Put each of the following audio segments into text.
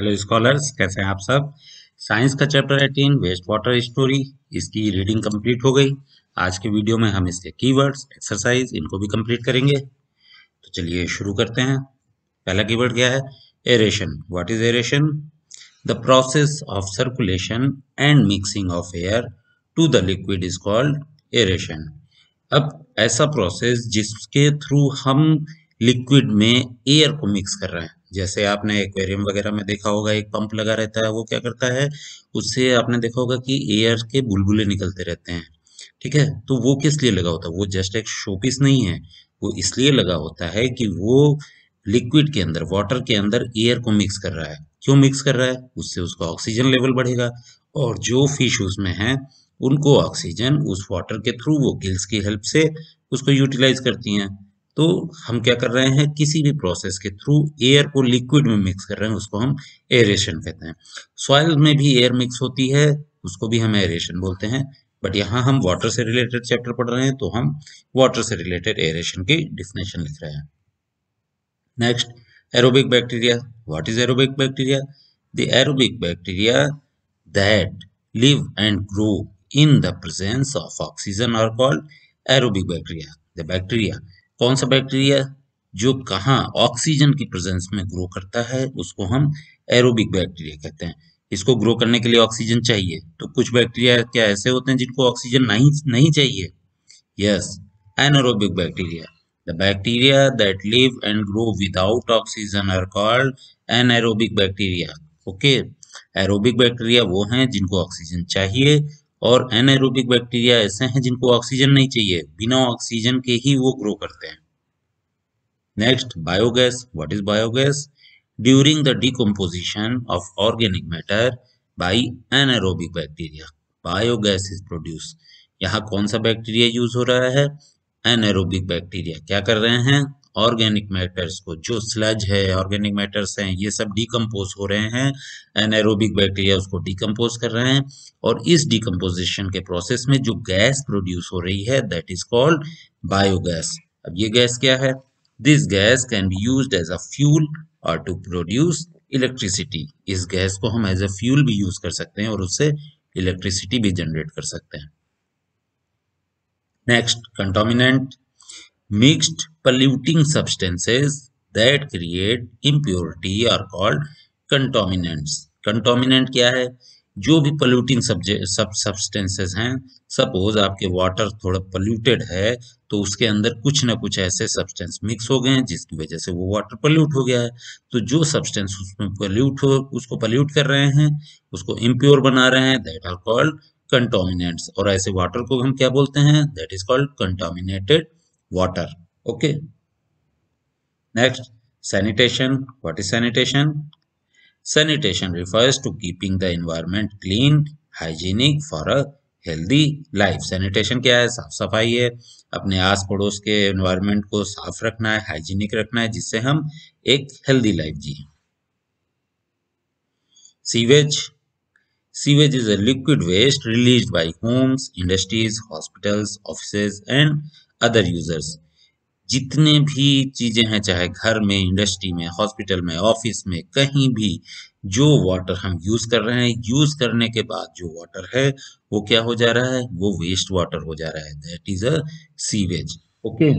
Hello scholars कैसे हैं आप सब साइंस का chapter eighteen waste water story इसकी रीडिंग कंप्लीट हो गई आज के वीडियो में हम इसके कीवर्ड्स एक्सरसाइज इनको भी कंप्लीट करेंगे तो चलिए शुरू करते हैं पहला कीवर्ड क्या है aeration what is aeration the process of circulation and mixing of air to the liquid is called aeration अब ऐसा प्रोसेस जिसके थ्रू हम लिक्विड में एयर को मिक्स कर रहे हैं जैसे आपने एक्वेरियम वगैरह में देखा होगा एक पंप लगा रहता है वो क्या करता है उससे आपने देखा होगा कि एयर के बुलबुले निकलते रहते हैं ठीक है तो वो किस लिए लगा होता है वो जस्ट एक शोपीस नहीं है वो इसलिए लगा होता है कि वो लिक्विड के अंदर वाटर के अंदर एयर को मिक्स कर रहा है क्यों मिक्स कर रहा है उससे उसका ऑक्सीजन लेवल बढ़ेगा और जो फिश उसमें है उनको ऑक्सीजन उस वाटर के थ्रू वो गिल्स की हेल्प से उसको यूटिलाइज करती हैं तो हम क्या कर रहे हैं किसी भी प्रोसेस के थ्रू एयर को लिक्विड में मिक्स कर रहे हैं उसको हम एरेशन कहते हैं सॉइल में भी एयर मिक्स होती है उसको भी हम एरेशन बोलते हैं बट यहाँ हम वाटर से रिलेटेड चैप्टर पढ़ रहे हैं तो हम वाटर से रिलेटेड एरेशन की डिफिनेशन लिख रहे हैं next aerobic bacteria what is aerobic bacteria the aerobic bacteria that live and grow in the presence of oxygen are called aerobic bacteria the bacteria कौन सा बैक्टीरिया जो कहाँ ऑक्सीजन की प्रेजेंस में ग्रो करता है उसको हम एरोबिक बैक्टीरिया कहते हैं इसको ग्रो करने के लिए ऑक्सीजन चाहिए तो कुछ बैक्टीरिया क्या ऐसे होते हैं जिनको ऑक्सीजन नहीं नहीं चाहिए yes anaerobic bacteria the bacteria that live and grow without oxygen are called anaerobic bacteria okay aerobic bacteria वो हैं जिनको ऑक्सीजन चाहिए और एनएरोबिक बैक्टीरिया ऐसे हैं जिनको ऑक्सीजन नहीं चाहिए बिना ऑक्सीजन के ही वो ग्रो करते हैं next biogas what is biogas during the decomposition of organic matter by anaerobic bacteria biogas is produce यहाँ कौन सा बैक्टीरिया यूज हो रहा है एनएरोबिक बैक्टीरिया क्या कर रहे हैं ऑर्गेनिक मैटर्स को जो स्लज है ऑर्गेनिक मैटर्स हैं ये सब डिकम्पोज हो रहे हैं एनएरोबिक बैक्टीरिया उसको डिकम्पोज कर रहे हैं और इस डिकम्पोजिशन के प्रोसेस में जो गैस प्रोड्यूस हो रही है दैट इज कॉल्ड बायोगैस अब ये गैस क्या है this gas can be use as a fuel और टू प्रोड्यूस इलेक्ट्रिसिटी इस गैस को हम एज अ फ्यूल भी यूज कर सकते हैं और उससे इलेक्ट्रिसिटी भी जनरेट कर सकते हैं next contaminant Mixed polluting substances that create impurity are called contaminants. Contaminant क्या है जो भी पल्यूटिंग सब हैं सपोज आपके वाटर थोड़ा polluted है तो उसके अंदर कुछ ना कुछ ऐसे सब्सटेंस मिक्स हो गए हैं जिसकी वजह से वो वाटर पल्यूट हो गया है तो जो सब्सटेंस उसमें पल्यूट हो उसको पल्यूट कर रहे हैं उसको इम्प्योर बना रहे हैं दैट आर कॉल्ड कंटामिनेट्स और ऐसे वाटर को हम क्या बोलते हैं that is called contaminated water okay next sanitation what is sanitation sanitation refers to keeping the environment clean hygienic for a healthy life sanitation क्या है साफ सफाई है अपने आस पड़ोस के एनवायरनमेंट को साफ रखना है हाइजीनिक रखना है जिससे हम एक हेल्दी लाइफ जिए sewage sewage is a liquid waste release by homes industries hospitals office and other users जितने भी चीज़ें हैं चाहे घर में इंडस्ट्री में हॉस्पिटल में ऑफिस में कहीं भी जो वाटर हम यूज़ कर रहे हैं यूज़ करने के बाद जो वाटर है वो क्या हो जा रहा है वो वेस्ट वाटर हो जा रहा है that is a sewage okay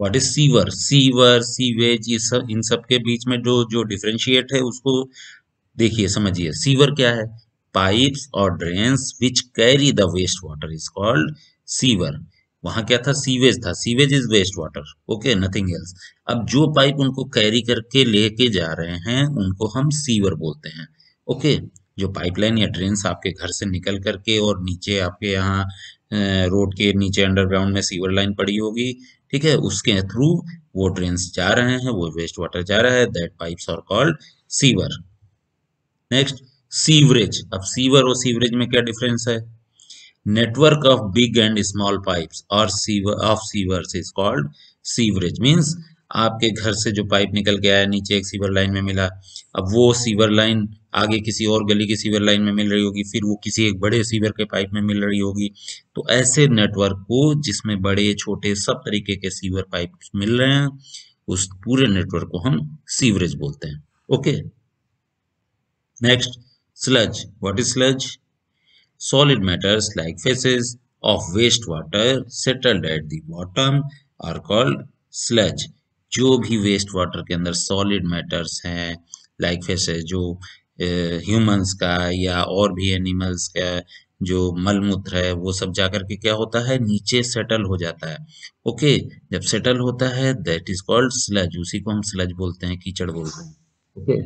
what is sewer sewer sewage ये सब इन सब के बीच में जो जो डिफ्रेंशिएट है उसको देखिए समझिए सीवर क्या है पाइप्स और drains which carry the waste water is called sewer वहां क्या था सीवेज था sewage is waste water okay nothing else अब जो पाइप उनको कैरी करके लेके जा रहे हैं उनको हम सीवर बोलते हैं ओके okay? जो पाइपलाइन या ड्रेन आपके घर से निकल करके और नीचे आपके यहाँ रोड के नीचे अंडरग्राउंड में सीवर लाइन पड़ी होगी ठीक है उसके थ्रू वो ड्रेन जा रहे हैं वो वेस्ट वाटर जा रहा है that pipes are called sewer next sewerage अब सीवर और सीवरेज में क्या डिफरेंस है network of big and small pipes or sewer of sewers is called sewerage means आपके घर से जो पाइप निकल के आया नीचे एक सीवर लाइन में मिला अब वो सीवर लाइन आगे किसी और गली की सीवर लाइन में मिल रही होगी फिर वो किसी एक बड़े सीवर के पाइप में मिल रही होगी तो ऐसे नेटवर्क को जिसमें बड़े छोटे सब तरीके के सीवर पाइप मिल रहे हैं उस पूरे नेटवर्क को हम सीवरेज बोलते हैं okay next sludge what is sludge Solid matters like phases of wastewater settled at the bottom are called sludge. जो भी वेस्ट वाटर के अंदर सॉलिड मैटर्स हैं लाइक फैसे जो ह्यूमंस eh, का या और भी एनिमल्स का जो मलमूत्र है वो सब जाकर के क्या होता है नीचे सेटल हो जाता है ओके okay, जब सेटल होता है दैट इज कॉल्ड स्लज उसी को हम स्लज बोलते हैं कीचड़ बोलते हैं okay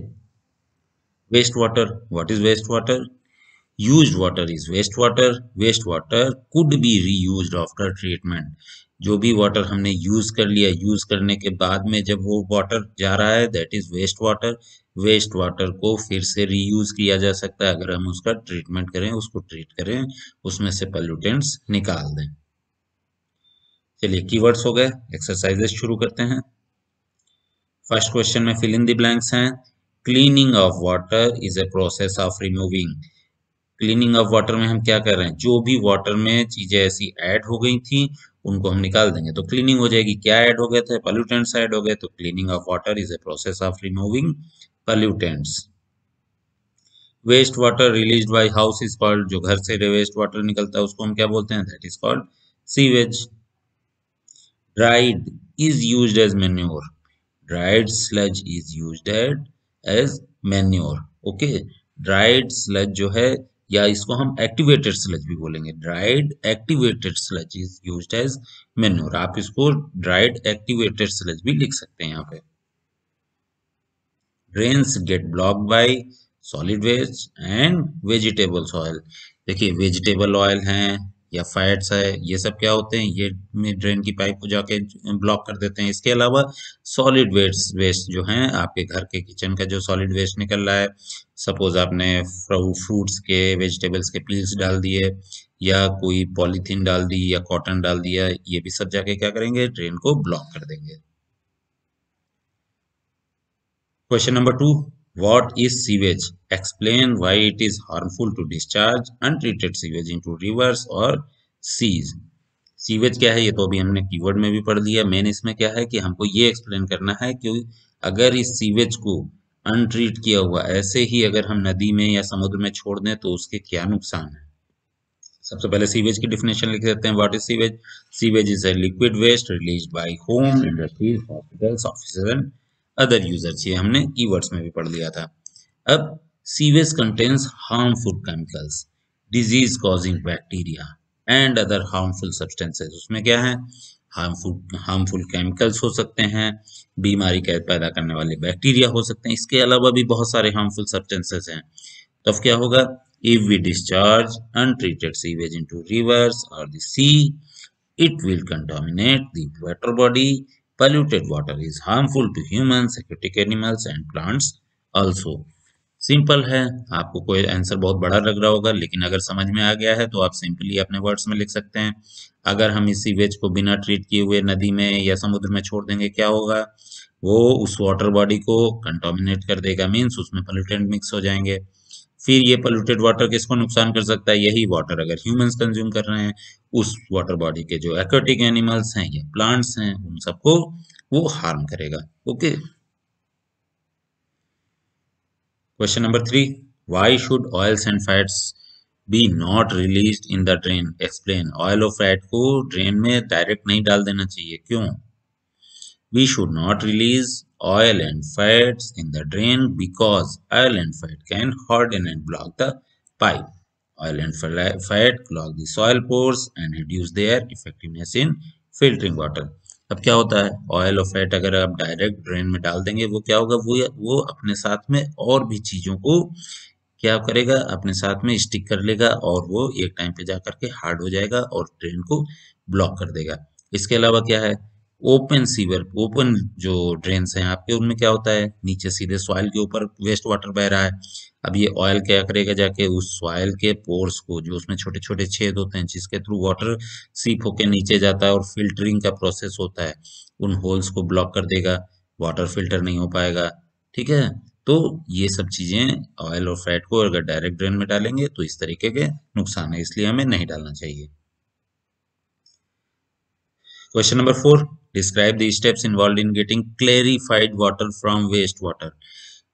waste water what is waste water used water is waste water could be reused after treatment जो भी वाटर हमने यूज़ कर लिया यूज़ करने के बाद में जब वो वाटर जा रहा है that is waste water waste water को फिर से रीयूज़ किया जा सकता है अगर हम उसका ट्रीटमेंट करें उसको ट्रीट करें उसमें से पॉल्यूटेंट्स निकाल दें चलिए कीवर्ड्स हो गए एक्सरसाइजेस शुरू करते हैं फर्स्ट क्वेश्चन में फिल इन द ब्लैंक्स हैं cleaning of water is a process of removing cleaning of water में हम क्या कर रहे हैं जो भी वाटर में चीजें ऐसी ऐड हो गई थी उनको हम निकाल देंगे तो क्लीनिंग हो जाएगी क्या ऐड हो गए थे पॉल्यूटेंट्स ऐड हो गए तो cleaning of water is a process of removing pollutants waste water release by house is called जो घर से वेस्ट वाटर निकलता है उसको हम क्या बोलते हैं that is called sewage dried is use as manure dried sludge is use as manure okay dried sludge जो है या इसको हम एक्टिवेटेड स्लज भी बोलेंगे dried activated sludge is use as manure आप इसको ड्राइड एक्टिवेटेड स्लज भी लिख सकते हैं यहाँ पे drains get block by solid waste and vegetables oil देखिए वेजिटेबल ऑयल हैं या फैट्स है ये सब क्या होते हैं ये में ड्रेन की पाइप को जाके ब्लॉक कर देते हैं इसके अलावा सॉलिड वेस्ट वेस्ट जो है आपके घर के किचन का जो सॉलिड वेस्ट निकल रहा है सपोज आपने फ्रूट्स के वेजिटेबल्स के पील्स डाल दिए या कोई पॉलीथीन डाल दी या कॉटन डाल दिया ये भी सब जाके क्या करेंगे ड्रेन को ब्लॉक कर देंगे question number two What is sewage? Explain why it is harmful to discharge untreated sewage into rivers or seas. Sewage क्या है ये तो अभी हमने कीवर्ड में भी पढ़ लिया मेन इसमें क्या है कि हमको ये एक्सप्लेन करना है कि अगर इस सीवेज को अनट्रीट किया हुआ ऐसे ही अगर हम नदी में या समुद्र में छोड़ दें तो उसके क्या नुकसान है सबसे पहले सीवेज की डिफिनेशन लिख देते हैं what is sewage sewage is a liquid waste release by home industries hospitals office and other users ये हमने कीवर्ड्स में भी पढ़ लिया था अब sewage contains harmful chemicals disease causing bacteria and other harmful substances उसमें क्या है हार्मफुल हार्मफुल केमिकल्स हो सकते हैं बीमारी कैद पैदा करने वाले बैक्टीरिया हो सकते हैं इसके अलावा भी बहुत सारे हार्मफुल सब्सटेंसेस हैं तब क्या होगा if we discharge untreated sewage into rivers और the sea it will contaminate the water body polluted water is harmful to humans, aquatic animals and plants also. Simple है आपको कोई आंसर बहुत बड़ा लग रहा होगा लेकिन अगर समझ में आ गया है तो आप सिंपली अपने वर्ड्स में लिख सकते हैं अगर हम इसी वेज को बिना ट्रीट किए हुए नदी में या समुद्र में छोड़ देंगे क्या होगा वो उस वाटर बॉडी को कंटामिनेट कर देगा मीन्स उसमें पोल्यूटेंट मिक्स हो जाएंगे फिर ये पोल्यूटेड वाटर किसको नुकसान कर सकता है यही वाटर अगर ह्यूमंस कंज्यूम कर रहे हैं उस वाटर बॉडी के जो एक्वेटिक एनिमल्स हैं या प्लांट्स हैं उन सबको वो हार्म करेगा okay question number three why should oils and fats be not release in the drain explain oil और फैट को ड्रेन में डायरेक्ट नहीं डाल देना चाहिए क्यों we should not release oil and fats in the drain because oil and fat can harden and block the pipe. Oil and fat clog the soil pores and reduce their effectiveness in filtering water. अब क्या होता है oil और fat अगर आप direct drain में डाल देंगे वो क्या होगा वो वो अपने साथ में और भी चीज़ों को क्या करेगा अपने साथ में स्टिक कर लेगा और वो एक टाइम पे जा करके हार्ड हो जाएगा और ट्रेन को ब्लॉक कर देगा इसके अलावा क्या है ओपन सीवर ओपन जो ड्रेन्स हैं आपके उनमें क्या होता है नीचे सीधे सॉइल के ऊपर वेस्ट वाटर बह रहा है अब ये ऑयल क्या करेगा जाके उस सॉइल के पोर्स को जो उसमें छोटे छोटे छेद होते हैं जिसके थ्रू वाटर सीप होके नीचे जाता है और फिल्टरिंग का प्रोसेस होता है उन होल्स को ब्लॉक कर देगा वाटर फिल्टर नहीं हो पाएगा ठीक है तो ये सब चीज़ें ऑयल और फैट को अगर डायरेक्ट ड्रेन में डालेंगे तो इस तरीके के नुकसान है इसलिए हमें नहीं डालना चाहिए question number four Describe the steps involved in getting clarified water from wastewater.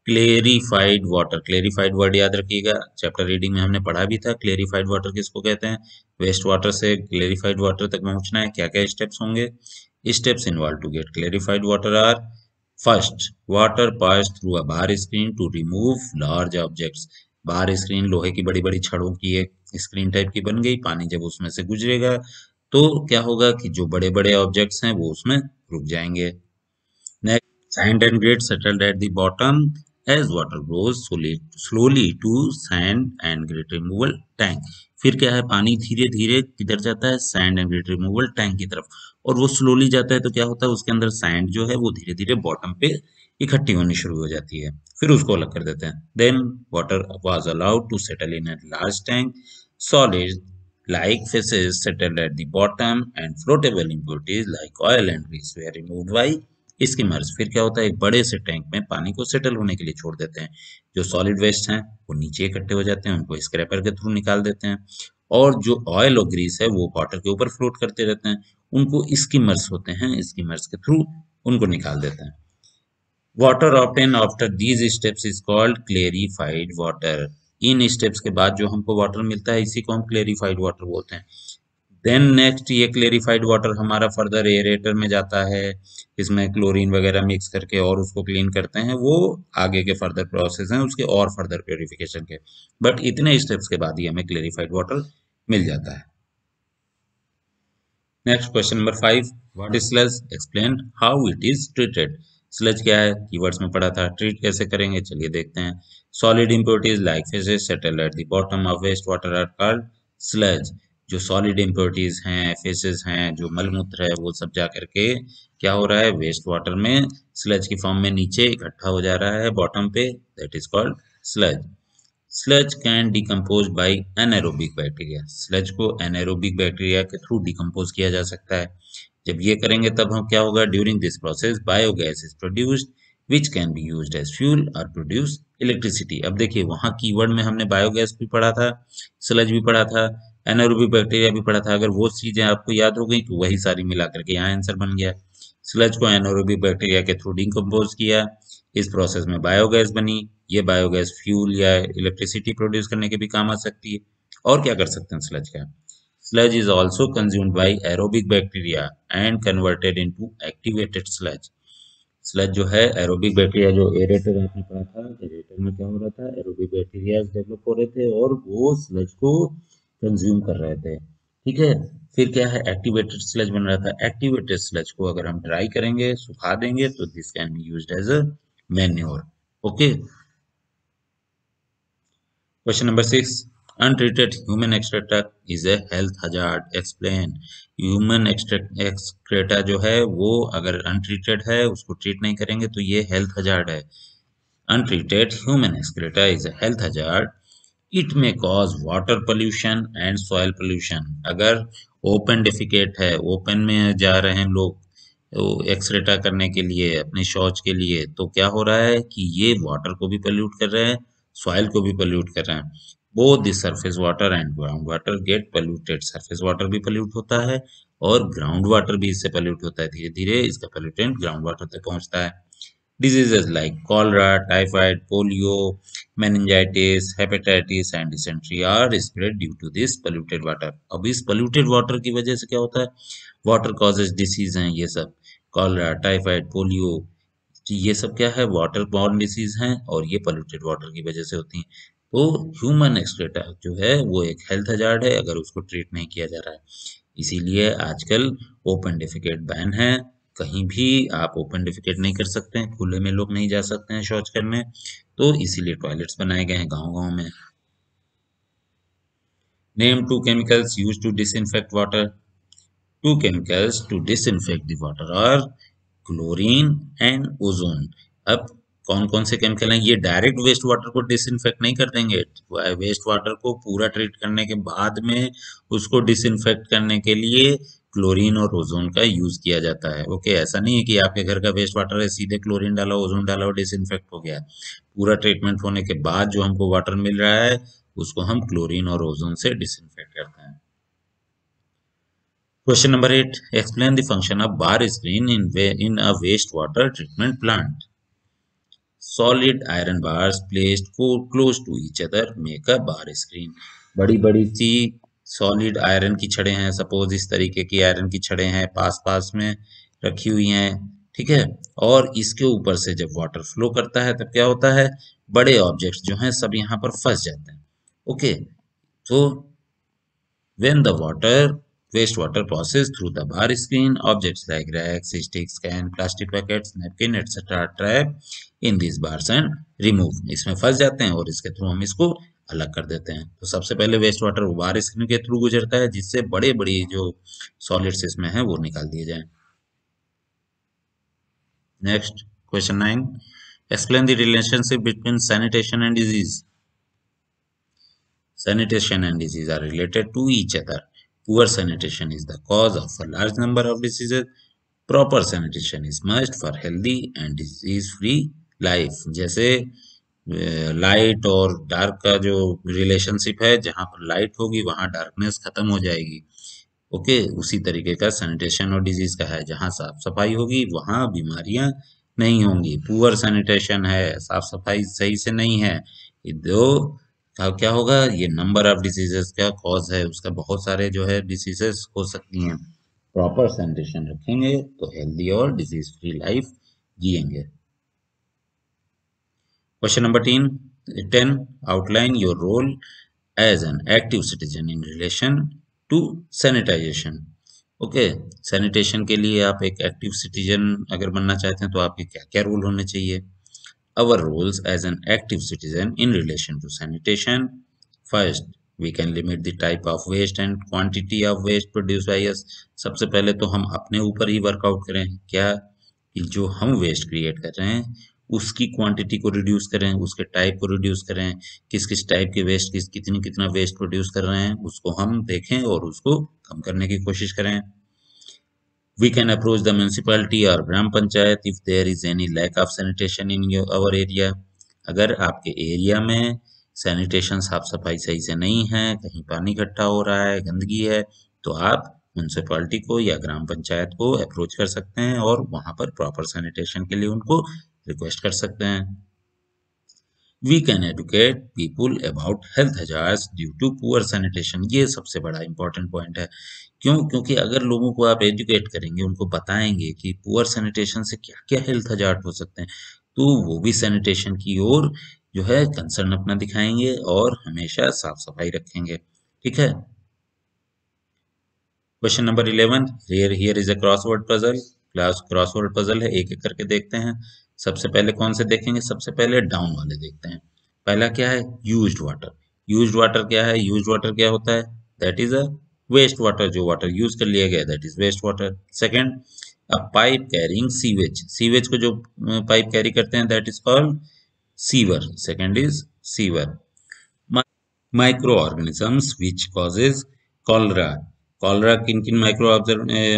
Clarified water clarified word याद रखिएगा चैप्टर रीडिंग में हमने पढ़ा भी था क्लेरिफाइड वाटर किसको कहते हैं वेस्ट वाटर से क्लेरिफाइड वाटर तक पहुंचना है क्या क्या स्टेप्स होंगे steps involve to get clarified water are first water pass through a bar screen to remove large objects bar screen लोहे की बड़ी बड़ी छड़ों की एक स्क्रीन टाइप की बन गई पानी जब उसमें से गुजरेगा तो क्या होगा कि जो बड़े बड़े ऑब्जेक्ट्स हैं वो उसमें रुक जाएंगे next sand and grit settled at the bottom as water flows slowly to sand and grit removal tank फिर क्या है पानी धीरे धीरे किधर जाता है sand and grit removal tank की तरफ और वो स्लोली जाता है तो क्या होता है उसके अंदर सैंड जो है वो धीरे धीरे बॉटम पे इकट्ठी होनी शुरू हो जाती है फिर उसको अलग कर देते हैं then water was allowed to settle in a large tank solid like faces settled at the bottom and floatable impurities like oil and grease were removed by skimmers फिर क्या होता है एक बड़े से टैंक में पानी को सेटल होने के लिए छोड़ देते हैं जो सॉलिड वेस्ट हैं वो नीचे इकट्ठे हो जाते हैं उनको स्क्रैपर के थ्रू निकाल देते हैं और जो ऑयल और ग्रीस है वो वाटर के ऊपर फ्लोट करते रहते हैं उनको स्कीमर्स होते हैं स्कीमर्स के थ्रू उनको निकाल देते हैं water obtained after these steps is called clarified water इन स्टेप्स के बाद जो हमको वाटर मिलता है इसी को हम क्लेरिफाइड वाटर बोलते हैं देन नेक्स्ट ये क्लेरिफाइड वाटर हमारा फर्दर एरेटर में जाता है इसमें क्लोरीन वगैरह मिक्स करके और उसको क्लीन करते हैं वो आगे के फर्दर प्रोसेस हैं उसके और फर्दर प्योरिफिकेशन के बट इतने स्टेप्स के बाद ही हमें क्लेरिफाइड वाटर मिल जाता है next question number five What is sludge? Explain how it is treated. Sludge क्या है कीवर्ड्स में पढ़ा था ट्रीट कैसे करेंगे चलिए देखते हैं solid impurities like faeces settle at the bottom of waste water are called sludge जो सॉलिड इम्प्योरिटीज हैं फेसेस हैं जो मलमूत्र है वो सब जा करके क्या हो रहा है वेस्ट वाटर में स्लज की फॉर्म में नीचे इकट्ठा हो जा रहा है बॉटम पे that is called sludge sludge can decompose by anaerobic bacteria sludge को एनएरोबिक बैक्टीरिया के थ्रू डिकम्पोज किया जा सकता है जब ये करेंगे तब हम क्या होगा during this process biogas is produced which can be use as fuel और प्रोड्यूस इलेक्ट्रिसिटी अब देखिए वहाँ कीवर्ड में हमने बायोगैस भी पढ़ा था स्लज भी पढ़ा था एनरोबिक बैक्टीरिया भी पढ़ा था अगर वो चीज़ें आपको याद हो गई तो वही सारी मिला करके यहाँ आंसर बन गया स्लज को एनरोबिक बैक्टीरिया के थ्रू डिकम्पोज किया इस प्रोसेस में बायोगैस बनी ये बायोगैस फ्यूल या इलेक्ट्रिसिटी प्रोड्यूस करने के भी काम आ सकती है और क्या कर सकते हैं स्लज का sludge is also consumed by aerobic bacteria and converted into activated sludge sludge जो है एरोबिक बैक्टीरिया जो एरेटर आपने पढ़ा था एरेटर में क्या हो रहा था एरोबिक बैक्टीरिया डेवलप हो रहे थे और वो स्लज को कंज्यूम कर रहे थे ठीक है फिर क्या है एक्टिवेटेड स्लज बन रहा था एक्टिवेटेड स्लज को अगर हम ड्राई करेंगे सुखा देंगे तो this can be use as a manure okay question number six Untreated human excreta is a health hazard. Explain. human excreta जो है वो अगर untreated है उसको ट्रीट नहीं करेंगे तो ये health hazard है untreated human excreta is a health hazard it may cause water pollution and soil pollution अगर ओपन डेफिकेट है ओपन में जा रहे हैं लोग तो एक्सरेटा करने के लिए अपने शौच के लिए तो क्या हो रहा है कि ये वाटर को भी पोल्यूट कर रहे हैं सॉइल को भी पोल्यूट कर रहे हैं both the surface water and ground water get polluted surface water भी पोल्यूट होता है और ग्राउंड वाटर भी इससे पोल्यूट होता है धीरे धीरे इसका पोल्यूटेंट ग्राउंड वाटर तक पहुंचता है diseases like cholera typhoid polio meningitis hepatitis and dysentery are spread due to this polluted water अब इस पोल्यूटेड वाटर की वजह से क्या होता है वाटर कॉजेज डिसीज हैं ये सब कॉलरा टाइफाइड पोलियो ये सब क्या है वाटर बॉर्न डिसीज हैं और ये पॉल्यूटेड वाटर की वजह से होती हैं तो ह्यूमन एक्सक्रेटा जो है वो एक हेल्थ हजार्ड है अगर उसको ट्रीट नहीं किया जा रहा है इसीलिए आजकल ओपन डिफिकेट बैन है कहीं भी आप ओपन डिफिकेट नहीं कर सकते हैं खुले में लोग नहीं जा सकते हैं शौच करने तो इसीलिए टॉयलेट्स बनाए गए हैं गाँव गाँव में name two chemicals use to disinfect water two chemicals to disinfect water are chlorine and ozone अब कौन कौन से केमिकल हैं ये डायरेक्ट वेस्ट वाटर को डिसइनफेक्ट नहीं कर देंगे वेस्ट वाटर को पूरा ट्रीट करने के बाद में उसको डिसइनफेक्ट करने के लिए क्लोरीन और ओजोन का यूज किया जाता है ओके ऐसा नहीं है कि आपके घर का वेस्ट वाटर है सीधे क्लोरीन डाला ओजोन डाला और डिसइनफेक्ट हो गया पूरा ट्रीटमेंट होने के बाद जो हमको वाटर मिल रहा है उसको हम क्लोरीन और ओजोन से डिसइनफेक्ट करते हैं question number eight explain the function of bar screen in in a waste water treatment plant solid iron bars placed close to each other make a bar screen बड़ी बड़ी सी solid iron की छड़े हैं suppose इस तरीके की iron की छड़े हैं पास पास में रखी हुई हैं ठीक है और इसके ऊपर से जब वाटर फ्लो करता है तब क्या होता है बड़े ऑब्जेक्ट्स जो हैं सब यहाँ पर फंस जाते हैं ओके तो when the water waste water process through the bar screen objects like rags sticks can plastic packets napkin etcetera trap in this bars and remove इसमें फंस जाते हैं और इसके थ्रू हम इसको अलग कर देते हैं तो सबसे पहले वेस्ट वाटर बार स्क्रीन के थ्रू गुजरता है जिससे बड़े बड़े जो सॉलिड्स इसमें हैं वो निकाल दिए जाए next question nine explain the relationship between sanitation and disease sanitation and disease are related to each other Poor sanitation is the cause of a large number of diseases. Proper sanitation is must for healthy and disease-free life. jaise light और dark का जो relationship है जहाँ पर light होगी वहाँ darkness खत्म हो जाएगी ओके उसी तरीके का सैनिटेशन और डिजीज का है जहाँ साफ सफाई होगी वहाँ बीमारियाँ नहीं होंगी पुअर सैनिटेशन है साफ सफाई सही से नहीं है दो अब क्या होगा ये नंबर ऑफ डिसीजेस क्या कॉज है उसका बहुत सारे जो है डिसीजेस हो सकती हैं प्रॉपर सैनिटेशन रखेंगे तो हेल्दी और डिजीज फ्री लाइफ जियेंगे question number teen ten outline your role as an active citizen in relation to sanitization okay sanitation के लिए आप एक एक्टिव सिटीजन अगर बनना चाहते हैं तो आपके क्या क्या रोल होने चाहिए our roles as an active citizen in relation to sanitation. First, we can limit the type of waste and quantity of waste produce by us सबसे पहले तो हम अपने ऊपर ही वर्कआउट करें क्या कि जो हम वेस्ट क्रिएट कर रहे हैं उसकी क्वांटिटी को रिड्यूस करें उसके टाइप को रिड्यूस करें किस किस टाइप के वेस्ट किस कितनी कितना वेस्ट प्रोड्यूस कर रहे हैं उसको हम देखें और उसको कम करने की कोशिश करें we can approach the municipality or gram panchayat if there is any lack of sanitation in your, our area अगर आपके एरिया में सैनिटेशन साफ सफाई सही से नहीं है कहीं पानी इकट्ठा हो रहा है गंदगी है तो आप म्यूनसिपाल्टी को या ग्राम पंचायत को अप्रोच कर सकते हैं और वहां पर प्रॉपर सैनिटेशन के लिए उनको रिक्वेस्ट कर सकते हैं we can educate people about health hazards due to poor sanitation ये सबसे बड़ा इंपॉर्टेंट पॉइंट है क्यों क्योंकि अगर लोगों को आप एजुकेट करेंगे उनको बताएंगे कि पुअर सैनिटेशन से क्या क्या हेल्थ हजार्ट हो सकते हैं तो वो भी सैनिटेशन की ओर जो है कंसर्न अपना दिखाएंगे और हमेशा साफ सफाई रखेंगे ठीक है question number eleven here here is a crossword puzzle class crossword puzzle है एक एक करके देखते हैं सबसे पहले कौन से देखेंगे सबसे पहले डाउन वाले देखते हैं पहला क्या है यूज्ड वाटर यूज्ड वाटर क्या है यूज्ड वाटर क्या होता है that is a waste water जो वाटर यूज कर लिया गया that is waste water second a pipe carrying sewage sewage को जो पाइप कैरी करते हैं that is called sewer second is sewer micro organisms which causes cholera cholera किन किन माइक्रो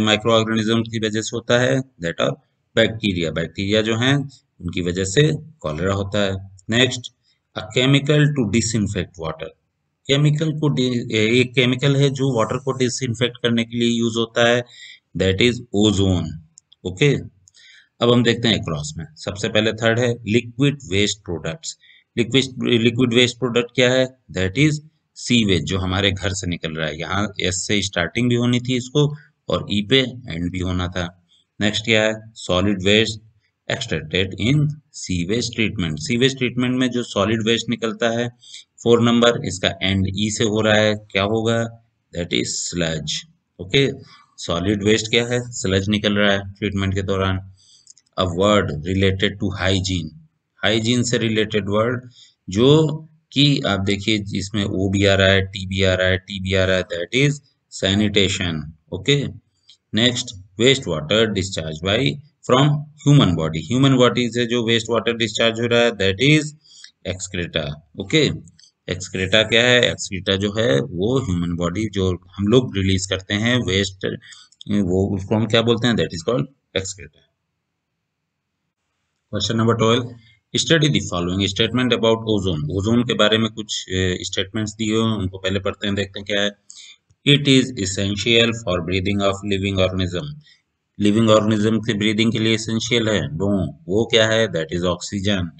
माइक्रो ऑर्गेनिज्म की वजह से होता है दैट आर बैक्टीरिया बैक्टीरिया जो है उनकी वजह से कॉलरा होता है next a chemical to disinfect water chemical को एक केमिकल है जो वाटर को डिसइंफेक्ट करने के लिए यूज होता है दैट इज ओजोन ओके अब हम देखते हैं क्रॉस में सबसे पहले थर्ड है liquid waste products liquid liquid waste product क्या है दैट इज सीवेज जो हमारे घर से निकल रहा है यहाँ एस से स्टार्टिंग भी होनी थी इसको और ई e पे एंड भी होना था नेक्स्ट क्या है solid waste extracted in sewage treatment sewage treatment में जो सॉलिड वेस्ट निकलता है फोर नंबर इसका एंड ई से हो रहा है क्या होगा that is sludge okay solid waste क्या है स्लज निकल रहा है ट्रीटमेंट के दौरान a word related to hygiene hygiene से रिलेटेड वर्ड जो कि आप देखिए इसमें ओ भी आ रहा है टी भी आ रहा है टी भी आ रहा है that is sanitation okay next waste water discharge by from human body human body से जो वेस्ट वाटर डिस्चार्ज हो रहा है that is excreta okay okay? Excreta क्या है एक्सक्रेटा जो है वो ह्यूमन बॉडी जो हम लोग रिलीज करते हैं वेस्ट वो उसको हम क्या बोलते हैं that is called excreta question number twelve study the following statement about ozone ozone के बारे में कुछ स्टेटमेंट्स दिए हो उनको पहले पढ़ते हैं देखते हैं क्या है it is essential for breathing of living organism living organism की ब्रीदिंग के लिए इसेंशियल है नो वो क्या है that is oxygen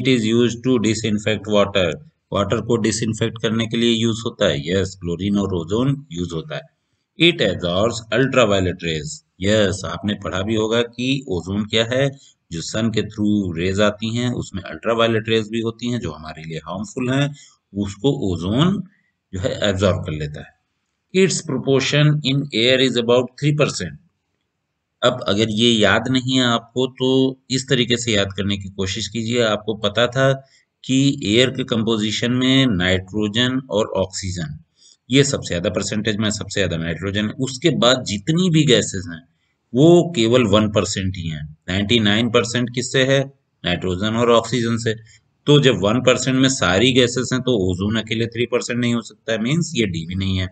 it is use to disinfect water water को डिसइनफेक्ट करने के लिए यूज होता है यस क्लोरीन और ओजोन यूज होता है it absorbs ultraviolet rays yes आपने पढ़ा भी होगा कि ओजोन क्या है जो सन के थ्रू रेज आती हैं उसमें अल्ट्रावायलेट रेज भी होती हैं जो हमारे लिए हार्मफुल हैं उसको ओजोन जो है एब्जॉर्ब कर लेता है its proportion in air is about three percent अब अगर ये याद नहीं है आपको तो इस तरीके से याद करने की कोशिश कीजिए आपको पता था कि एयर के कंपोजिशन में नाइट्रोजन और ऑक्सीजन ये सबसे ज़्यादा परसेंटेज में सबसे ज़्यादा नाइट्रोजन है उसके बाद जितनी भी गैसेस हैं वो केवल वन परसेंट ही हैं नाइन्टी नाइन परसेंट किससे है नाइट्रोजन और ऑक्सीजन से तो जब वन परसेंट में सारी गैसेस हैं तो ओजोन अकेले थ्री परसेंट नहीं हो सकता है मीन्स ये डी भी नहीं है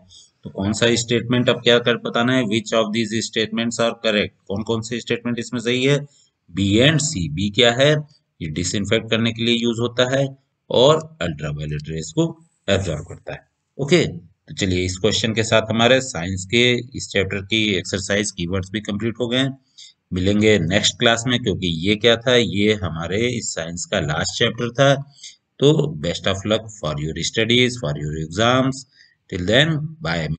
तो कौन सा स्टेटमेंट अब क्या कर बताना है which of these statements are correct कौन कौन से स्टेटमेंट इसमें सही है बी एंड सी बी क्या है ये डिसइनफेक्ट करने के लिए यूज होता है और अल्ट्रावायलेट रेस को एब्जॉर्व करता है ओके तो चलिए इस क्वेश्चन के साथ हमारे साइंस के इस चैप्टर की एक्सरसाइज कीवर्ड्स भी कंप्लीट हो गए हैं मिलेंगे नेक्स्ट क्लास में क्योंकि ये क्या था ये हमारे इस साइंस का लास्ट चैप्टर था तो best of luck for your studies for your exams till then bye